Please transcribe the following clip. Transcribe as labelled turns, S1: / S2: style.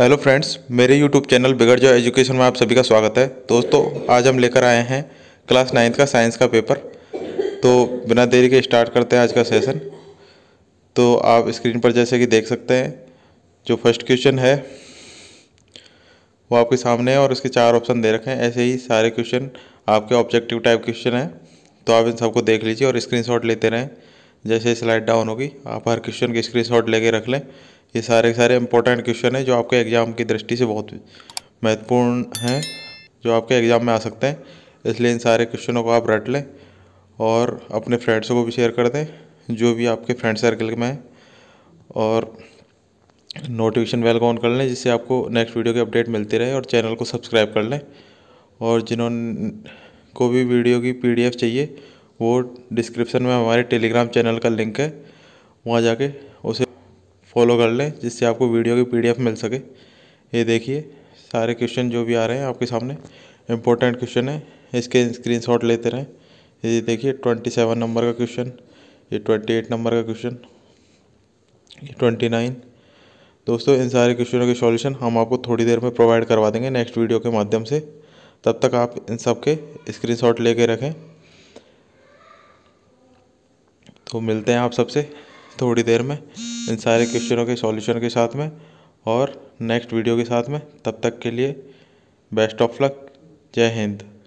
S1: hello friends मेरे YouTube channel बिगड़ जाओ एजुकेशन में आप सभी का स्वागत है दोस्तों आज हम लेकर आए हैं क्लास नाइन्थ का साइंस का पेपर तो बिना देरी के स्टार्ट करते हैं आज का सेशन तो आप स्क्रीन पर जैसे कि देख सकते हैं जो फर्स्ट क्वेश्चन है वो आपके सामने है और इसके चार ऑप्शन दे रखे हैं ऐसे ही सारे क्वेश्चन आपके ऑब्जेक्टिव टाइप क्वेश्चन हैं तो आप इन सबको देख लीजिए और स्क्रीन लेते रहें जैसे स्लाइड डाउन होगी आप हर क्वेश्चन की स्क्रीन लेके रख लें ये सारे सारे इंपॉर्टेंट क्वेश्चन हैं जो आपके एग्ज़ाम की दृष्टि से बहुत महत्वपूर्ण हैं जो आपके एग्ज़ाम में आ सकते हैं इसलिए इन सारे क्वेश्चनों को आप रट लें और अपने फ्रेंड्स को भी शेयर कर दें जो भी आपके फ्रेंड सर्कल में है और नोटिफिकेशन बेल को ऑन कर लें जिससे आपको नेक्स्ट वीडियो की अपडेट मिलती रहे और चैनल को सब्सक्राइब कर लें और जिन्होंने को भी वीडियो की पीडीएफ चाहिए वो डिस्क्रिप्शन में हमारे टेलीग्राम चैनल का लिंक है वहाँ जाके उसे फॉलो कर लें जिससे आपको वीडियो की पी डी एफ मिल सके ये देखिए सारे क्वेश्चन जो भी आ रहे हैं आपके सामने इंपॉर्टेंट क्वेश्चन है इसके स्क्रीनशॉट लेते रहें ये देखिए ट्वेंटी सेवन नंबर का क्वेश्चन ये ट्वेंटी एट नंबर का क्वेश्चन ये ट्वेंटी नाइन दोस्तों इन सारे क्वेश्चनों के सॉल्यूशन हम आपको थोड़ी देर में प्रोवाइड करवा देंगे नेक्स्ट वीडियो के माध्यम से तब तक आप इन सब के स्क्रीनशॉट लेके रखें तो मिलते हैं आप सबसे थोड़ी देर में इन सारे क्वेश्चनों के सॉल्यूशन के साथ में और नेक्स्ट वीडियो के साथ में तब तक के लिए बेस्ट ऑफ लक जय हिंद